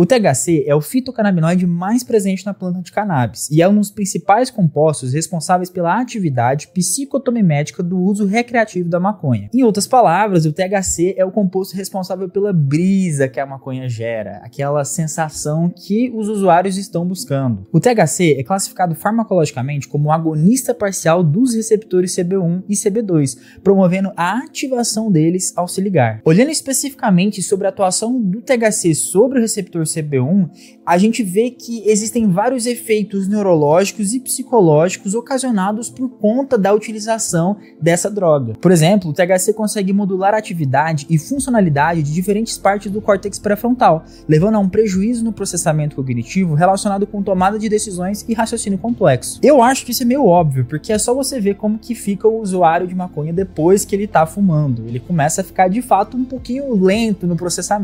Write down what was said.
O THC é o fitocannabinoide mais presente na planta de cannabis e é um dos principais compostos responsáveis pela atividade psicotomimética do uso recreativo da maconha. Em outras palavras, o THC é o composto responsável pela brisa que a maconha gera, aquela sensação que os usuários estão buscando. O THC é classificado farmacologicamente como agonista parcial dos receptores CB1 e CB2, promovendo a ativação deles ao se ligar. Olhando especificamente sobre a atuação do THC sobre o receptor CB1, a gente vê que existem vários efeitos neurológicos e psicológicos ocasionados por conta da utilização dessa droga. Por exemplo, o THC consegue modular a atividade e funcionalidade de diferentes partes do córtex pré-frontal, levando a um prejuízo no processamento cognitivo relacionado com tomada de decisões e raciocínio complexo. Eu acho que isso é meio óbvio, porque é só você ver como que fica o usuário de maconha depois que ele está fumando. Ele começa a ficar de fato um pouquinho lento no processamento.